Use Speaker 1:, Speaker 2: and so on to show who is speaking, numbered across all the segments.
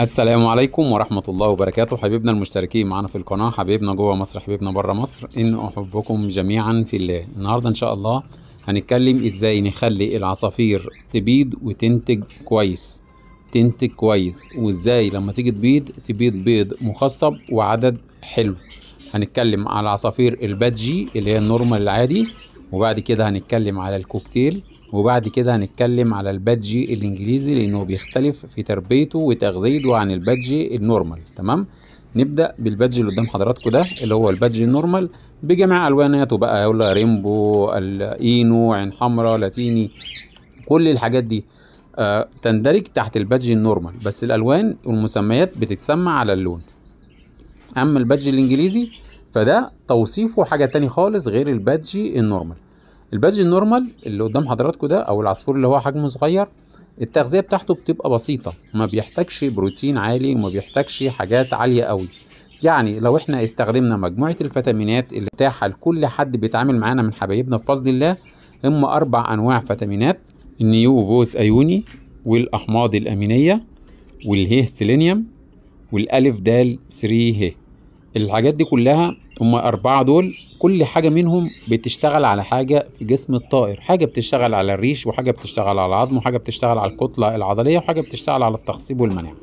Speaker 1: السلام عليكم ورحمة الله وبركاته حبيبنا المشتركين معنا في القناة حبيبنا جوه مصر حبيبنا بره مصر إن أحبكم جميعا في الله النهاردة إن شاء الله هنتكلم إزاي نخلي العصافير تبيض وتنتج كويس تنتج كويس وإزاي لما تيجي تبيض تبيض بيض مخصب وعدد حلو هنتكلم على عصافير البادجي اللي هي النورمال العادي وبعد كده هنتكلم على الكوكتيل وبعد كده هنتكلم على البادجي الانجليزي لانه بيختلف في تربيته وتغذيته عن البادجي النورمال تمام نبدا بالبادج اللي قدام حضراتكم ده اللي هو البادجي النورمال بجميع الواناته بقى يقول ريمبو الاينو عين حمراء لاتيني كل الحاجات دي آه تندرج تحت البادجي النورمال بس الالوان والمسميات بتتسمى على اللون اما البادجي الانجليزي فده توصيفه حاجه تاني خالص غير البادجي النورمال البادج النورمال اللي قدام حضراتكم ده او العصفور اللي هو حجمه صغير التغذيه بتاعته بتبقى بسيطه ما بيحتاجش بروتين عالي وما بيحتاجش حاجات عاليه قوي يعني لو احنا استخدمنا مجموعه الفيتامينات اللي متاحه لكل حد بيتعامل معانا من حبايبنا بفضل الله هم اربع انواع فيتامينات النيو بوس ايوني والاحماض الامينيه والهيه سيلينيوم والالف دال 3 ه الحاجات دي كلها هما أربعة دول كل حاجة منهم بتشتغل على حاجة في جسم الطائر حاجة بتشتغل على الريش وحاجة بتشتغل على العظم وحاجة بتشتغل على الكتلة العضلية وحاجة بتشتغل على التخصيب والمناعة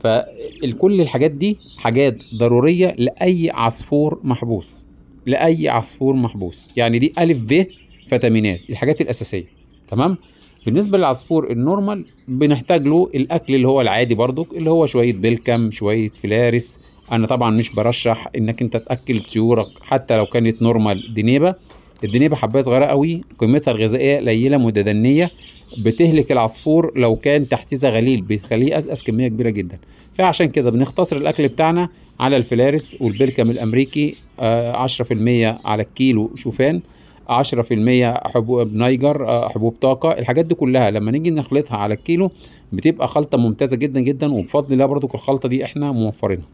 Speaker 1: فكل الحاجات دي حاجات ضرورية لأي عصفور محبوس لأي عصفور محبوس يعني دي ألف ب فيتامينات الحاجات الأساسية تمام بالنسبة للعصفور النورمال بنحتاج له الأكل اللي هو العادي برضك اللي هو شوية بلكم شوية فلارس انا طبعا مش برشح انك انت تاكل طيورك حتى لو كانت نورمال دنيبه الدنيبه حبايه صغيره قوي قيمتها الغذائيه قليله متدنيه بتهلك العصفور لو كان تحتيزه غليل بتخليه اسقس كميه كبيره جدا فعشان كده بنختصر الاكل بتاعنا على الفلارس والبلكم الامريكي 10% آه، على الكيلو شوفان 10% حبوب نايجر آه، حبوب طاقه الحاجات دي كلها لما نيجي نخلطها على الكيلو بتبقى خلطه ممتازه جدا جدا وبفضل الله برضو الخلطه دي احنا موفرينها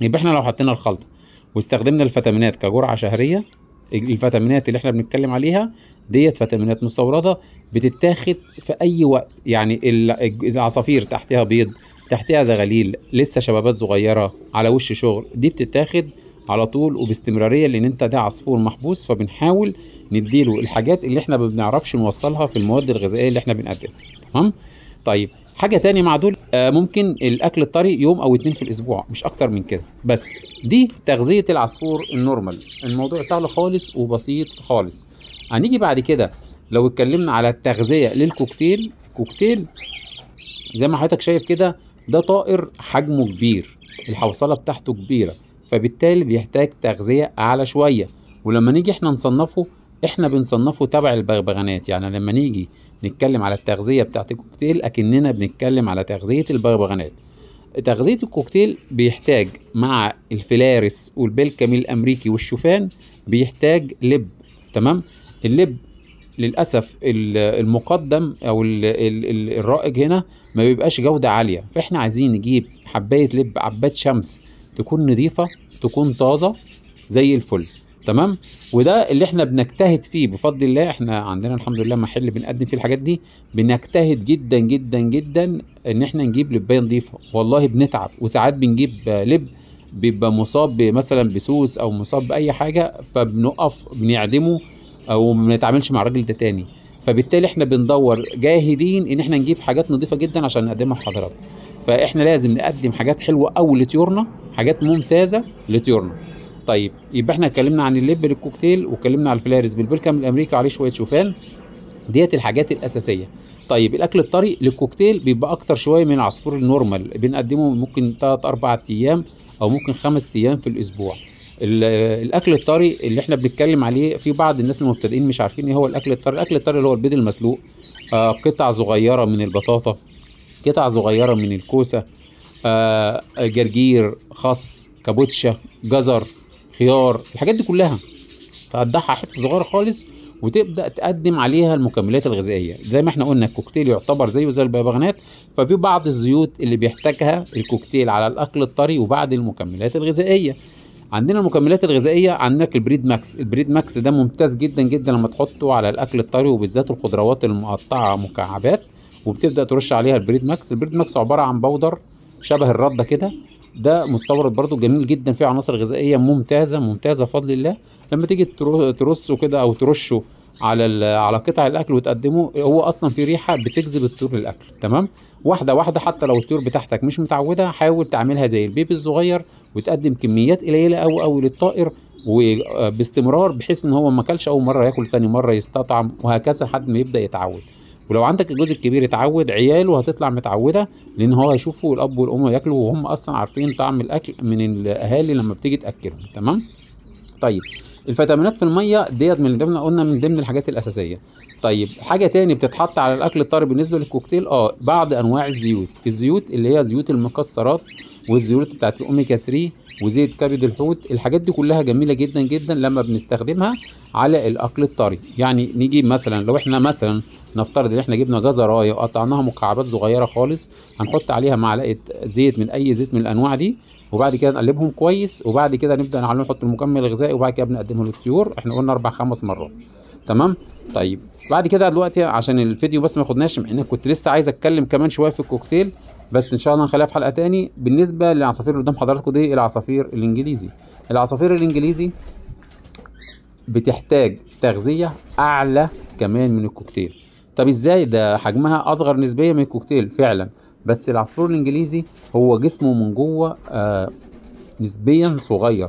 Speaker 1: يبقى احنا لو حطينا الخلطة واستخدمنا الفيتامينات كجرعة شهرية الفيتامينات اللي احنا بنتكلم عليها ديت فيتامينات مستوردة بتتاخد في أي وقت يعني العصافير تحتها بيض تحتها زغاليل لسه شبابات صغيرة على وش شغل دي بتتاخد على طول وباستمراريه لان انت ده عصفور محبوس فبنحاول نديله الحاجات اللي احنا ما بنعرفش نوصلها في المواد الغذائيه اللي احنا بنقدمها تمام طيب حاجه تاني مع دول آه ممكن الاكل الطري يوم او اتنين في الاسبوع مش اكتر من كده بس دي تغذيه العصفور النورمال الموضوع سهل خالص وبسيط خالص هنيجي بعد كده لو اتكلمنا على التغذيه للكوكتيل الكوكتيل زي ما حضرتك شايف كده ده طائر حجمه كبير الحوصله بتاعته كبيره فبالتالي بيحتاج تغذيه اعلى شويه ولما نيجي احنا نصنفه احنا بنصنفه تبع البغبغانات يعني لما نيجي نتكلم على التغذية بتاعت الكوكتيل اكننا بنتكلم على تغذية البغبغانات تغذية الكوكتيل بيحتاج مع الفلارس والبلكميل الامريكي والشوفان بيحتاج لب تمام اللب للاسف المقدم او الرائج هنا ما بيبقاش جوده عاليه فاحنا عايزين نجيب حبايه لب عباد شمس تكون نظيفه تكون طازه زي الفل تمام وده اللي احنا بنجتهد فيه بفضل الله احنا عندنا الحمد لله محل بنقدم فيه الحاجات دي بنجتهد جدا جدا جدا ان احنا نجيب لبايه نظيفه والله بنتعب وساعات بنجيب لب بيبقى مصاب مثلا بسوس او مصاب باي حاجه فبنقف بنعدمه او آه، ما بنتعاملش مع الراجل ده تاني فبالتالي احنا بندور جاهدين ان احنا نجيب حاجات نظيفه جدا عشان نقدمها لحضراتكم فاحنا لازم نقدم حاجات حلوه قوي لطيورنا حاجات ممتازه لطيورنا طيب يبقى احنا اتكلمنا عن اللب بالكوكتيل واتكلمنا على الفلارز بالبركم الامريكي عليه شويه شوفان ديت الحاجات الاساسيه طيب الاكل الطري للكوكتيل بيبقى اكتر شويه من عصفور النورمال بنقدمه ممكن 3 4 ايام او ممكن 5 ايام في الاسبوع الاكل الطري اللي احنا بنتكلم عليه في بعض الناس المبتدئين مش عارفين ايه هو الاكل الطري الاكل الطري اللي هو البيض المسلوق آه قطع صغيره من البطاطا قطع صغيره من الكوسه آه جرجير خس كابوتشا جزر خيار الحاجات دي كلها تقطعها حته صغيره خالص وتبدا تقدم عليها المكملات الغذائيه زي ما احنا قلنا الكوكتيل يعتبر زيه زي الببغانات ففي بعض الزيوت اللي بيحتاجها الكوكتيل على الاكل الطري وبعد المكملات الغذائيه عندنا المكملات الغذائيه عندك البريد ماكس البريد ماكس ده ممتاز جدا جدا لما تحطه على الاكل الطري وبالذات الخضروات المقطعه مكعبات وبتبدا ترش عليها البريد ماكس البريد ماكس عباره عن بودر شبه الرده كده ده مستورد برضو جميل جدا فيه عناصر غذائيه ممتازه ممتازه بفضل الله لما تيجي ترصه كده او ترشه على على قطع الاكل وتقدمه هو اصلا في ريحه بتجذب الطيور للاكل تمام واحده واحده حتى لو الطيور بتاعتك مش متعوده حاول تعملها زي البيبي الصغير وتقدم كميات قليله قوي قوي للطائر وباستمرار آه، بحيث ان هو ما اكلش اول مره ياكل تاني مره يستطعم وهكذا لحد ما يبدا يتعود ولو عندك الجزء الكبير اتعود عياله هتطلع متعوده لان هو هيشوفوا الاب والام ياكلوا وهم اصلا عارفين طعم الاكل من الاهالي لما بتيجي تاكلهم تمام طيب الفيتامينات في الميه ديت من ضمن قلنا من ضمن الحاجات الاساسيه طيب حاجه تاني بتتحط على الاكل الطري بالنسبه للكوكتيل اه بعض انواع الزيوت الزيوت اللي هي زيوت المكسرات والزيوت بتاعت الاوميجا 3 وزيت كبد الحوت الحاجات دي كلها جميله جدا جدا لما بنستخدمها على الاكل الطري يعني نجيب مثلا لو احنا مثلا نفترض ان احنا جبنا جزرايه وقطعناها مكعبات صغيره خالص هنحط عليها معلقه زيت من اي زيت من الانواع دي وبعد كده نقلبهم كويس وبعد كده نبدا نحط المكمل الغذائي وبعد كده بنقدمه للطيور احنا قلنا اربع خمس مرات تمام طيب بعد كده دلوقتي عشان الفيديو بس ما خدناش انا كنت لسه عايز اتكلم كمان شويه في الكوكتيل بس ان شاء الله نخليها في حلقه تاني بالنسبه للعصافير اللي قدام حضراتكم دي العصافير الانجليزي العصافير الانجليزي بتحتاج تغذيه اعلى كمان من الكوكتيل طب ازاي ده حجمها اصغر نسبيا من الكوكتيل فعلا بس العصفور الانجليزي هو جسمه من جوه آه نسبيا صغير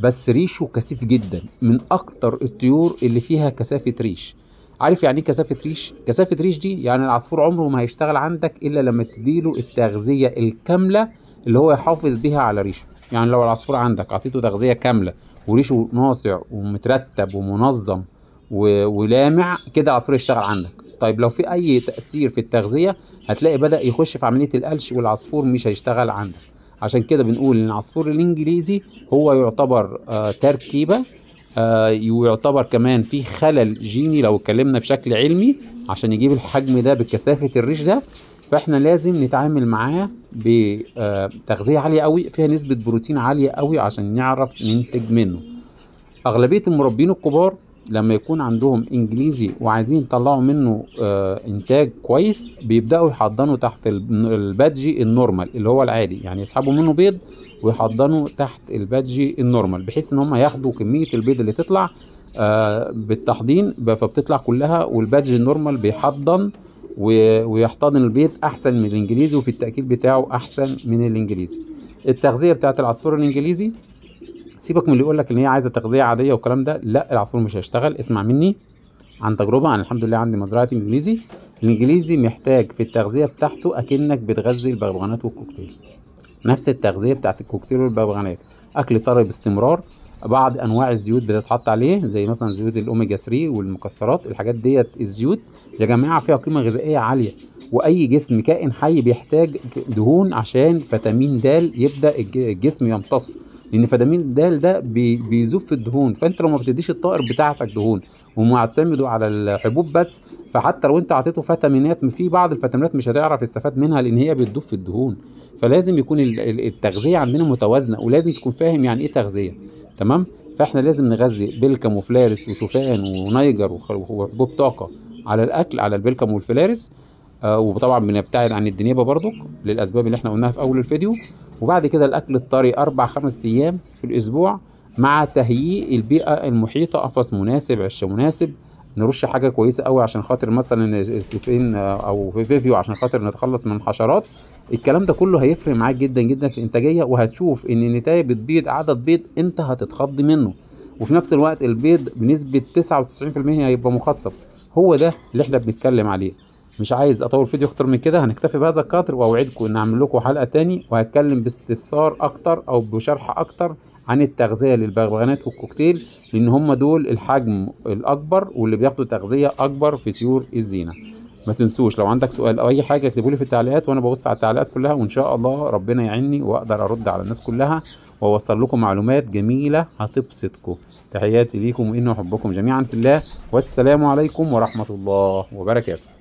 Speaker 1: بس ريشه كثيف جدا من اكتر الطيور اللي فيها كثافه ريش عارف يعني ايه كثافه ريش كثافه ريش دي يعني العصفور عمره ما هيشتغل عندك الا لما تديله التغذيه الكامله اللي هو يحافظ بيها على ريشه يعني لو العصفور عندك اعطيته تغذيه كامله وريشه ناصع ومترتب ومنظم و... ولامع كده العصفور يشتغل عندك طيب لو في اي تاثير في التغذيه هتلاقي بدا يخش في عمليه القلش والعصفور مش هيشتغل عندك عشان كده بنقول ان العصفور الانجليزي هو يعتبر آه، تركيبه آه، ويعتبر كمان في خلل جيني لو اتكلمنا بشكل علمي عشان يجيب الحجم ده بكثافه الريش ده فاحنا لازم نتعامل معاه بتغذيه آه، عاليه قوي فيها نسبه بروتين عاليه قوي عشان نعرف ننتج منه اغلبيه المربين الكبار لما يكون عندهم انجليزي وعايزين يطلعوا منه آه، انتاج كويس بيبداوا يحضنوا تحت البادجي النورمال اللي هو العادي يعني يسحبوا منه بيض ويحضنوا تحت البادجي النورمال بحيث ان هم ياخدوا كميه البيض اللي تطلع آه، بالتحضين فبتطلع كلها والبادجي النورمال بيحضن ويحتضن البيض احسن من الانجليزي وفي التاكيد بتاعه احسن من الانجليزي التغذيه بتاعه العصفور الانجليزي سيبك من اللي يقول لك ان هي عايزه تغذيه عاديه والكلام ده لا العصفور مش هيشتغل اسمع مني عن تجربه انا الحمد لله عندي مزرعتي انجليزي الانجليزي محتاج في التغذيه بتاعته اكنك بتغذي الببغانات والكوكتيل نفس التغذيه بتاعت الكوكتيل والببغانات اكل طري باستمرار بعض انواع الزيوت بتتحط عليه زي مثلا زيوت الاوميجا 3 والمكسرات الحاجات ديت الزيوت يا جماعه فيها قيمه غذائيه عاليه واي جسم كائن حي بيحتاج دهون عشان فيتامين د يبدا الجسم يمتص لان فدامين د ده بيذوب في الدهون فانت لو ما بتديش الطائر بتاعتك دهون ومعتمده على الحبوب بس فحتى لو انت اعطيته فيتامينات في بعض الفيتامينات مش هتعرف يستفاد منها لان هي بتذوب في الدهون فلازم يكون التغذيه عندنا متوازنه ولازم تكون فاهم يعني ايه تغذيه تمام فاحنا لازم نغذي بلكم وفلارس وشوفان ونايجر وحبوب طاقه على الاكل على البلكم والفلارس آه، وطبعا بنبتعد عن الدنيبه برضك للاسباب اللي احنا قلناها في اول الفيديو وبعد كده الاكل الطري اربع خمس ايام في الاسبوع مع تهيئ البيئه المحيطه قفص مناسب عش مناسب نرش حاجه كويسه قوي عشان خاطر مثلا السيفين آه، او في فيفيو عشان خاطر نتخلص من الحشرات الكلام ده كله هيفرق معاك جدا جدا في الانتاجيه وهتشوف ان النتايه بتبيض عدد بيض انت هتتخض منه وفي نفس الوقت البيض بنسبه 99% هيبقى مخصب هو ده اللي احنا بنتكلم عليه مش عايز اطول فيديو اكتر من كده هنكتفي بهذا القدر واوعدكم ان اعمل لكم حلقه تاني وهتكلم باستفسار اكتر او بشرح اكتر عن التغذيه للبغبغانات والكوكتيل لان هم دول الحجم الاكبر واللي بياخدوا تغذيه اكبر في طيور الزينه ما تنسوش لو عندك سؤال او اي حاجه اكتبوا لي في التعليقات وانا ببص على التعليقات كلها وان شاء الله ربنا يعيني واقدر ارد على الناس كلها واوصل لكم معلومات جميله هتبسطكم تحياتي ليكم وان احبكم جميعا في الله والسلام عليكم ورحمه الله وبركاته